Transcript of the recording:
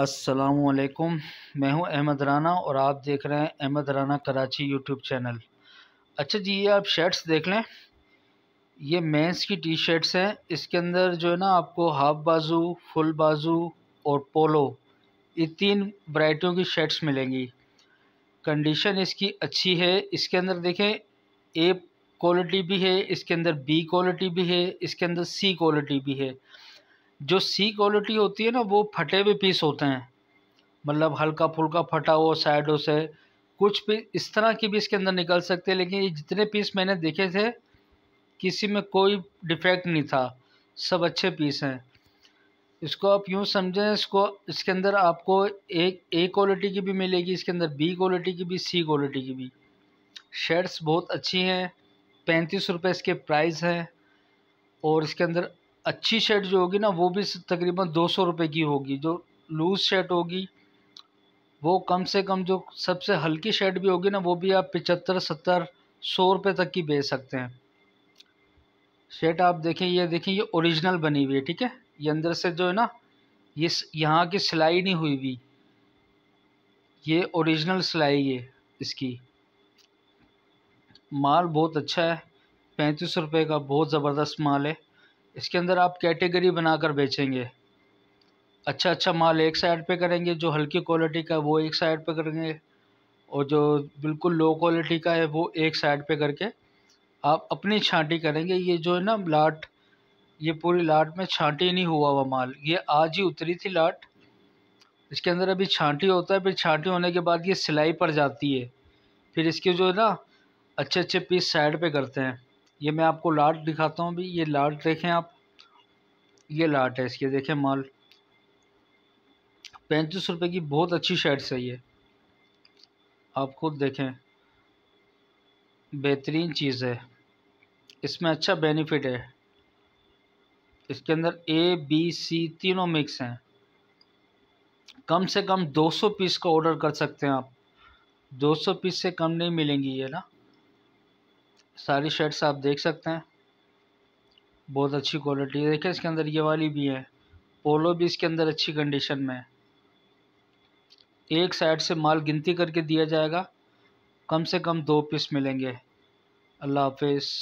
असलकुम मैं हूं अहमद राना और आप देख रहे हैं अहमद राना कराची यूट्यूब चैनल अच्छा जी ये आप शर्ट्स देख लें ये मेंस की टी शर्ट्स हैं इसके अंदर जो है ना आपको हाफ बाजू फुल बाजू और पोलो ये तीन वाइटियों की शर्ट्स मिलेंगी कंडीशन इसकी अच्छी है इसके अंदर देखें ए क्वालिटी भी है इसके अंदर बी क्वालिटी भी है इसके अंदर सी क्वालिटी भी है जो सी क्वालिटी होती है ना वो फटे हुए पीस होते हैं मतलब हल्का फुल्का फटा हो साइडों से कुछ पीस इस तरह की भी इसके अंदर निकल सकते हैं लेकिन ये जितने पीस मैंने देखे थे किसी में कोई डिफेक्ट नहीं था सब अच्छे पीस हैं इसको आप यूँ समझें इसको इसके अंदर आपको एक ए क्वालिटी की भी मिलेगी इसके अंदर बी क्वालिटी की भी सी क्वालिटी की भी शर्ट्स बहुत अच्छी हैं पैंतीस रुपये इसके प्राइस हैं और इसके अंदर अच्छी शर्ट जो होगी ना वो भी तकरीबन दो सौ रुपये की होगी जो लूज़ शर्ट होगी वो कम से कम जो सबसे हल्की शर्ट भी होगी ना वो भी आप पिचहत्तर सत्तर सौ रुपये तक की बेच सकते हैं शर्ट आप देखें ये देखें ये ओरिजिनल बनी हुई है ठीक है ये अंदर से जो है ना ये यहाँ की सिलाई नहीं हुई हुई ये ओरिजिनल सिलाई है इसकी माल बहुत अच्छा है पैंतीस रुपये का बहुत ज़बरदस्त माल है इसके अंदर आप कैटेगरी बनाकर बेचेंगे अच्छा अच्छा माल एक साइड पे करेंगे जो हल्की क्वालिटी का है वो एक साइड पे करेंगे और जो बिल्कुल लो क्वालिटी का है वो एक साइड पे करके आप अपनी छांटी करेंगे ये जो है ना लाट ये पूरी लाट में छांटी नहीं हुआ हुआ माल ये आज ही उतरी थी लाट इसके अंदर अभी छांटी होता है फिर छांटी होने के बाद ये सिलाई पर जाती है फिर इसके जो है ना अच्छे अच्छे पीस साइड पर करते हैं ये मैं आपको लाट दिखाता हूँ भी ये लाट देखें आप ये लाट है इसके देखें माल पैंतीस रुपए की बहुत अच्छी शर्ट्स है ये आप खुद देखें बेहतरीन चीज़ है इसमें अच्छा बेनिफिट है इसके अंदर ए बी सी तीनों मिक्स हैं कम से कम 200 पीस का ऑर्डर कर सकते हैं आप 200 पीस से कम नहीं मिलेंगी ये ना सारी शर्ट्स आप देख सकते हैं बहुत अच्छी क्वालिटी है देखिए इसके अंदर ये वाली भी है पोलो भी इसके अंदर अच्छी कंडीशन में है एक साइड से माल गिनती करके दिया जाएगा कम से कम दो पीस मिलेंगे अल्लाह हाफिज़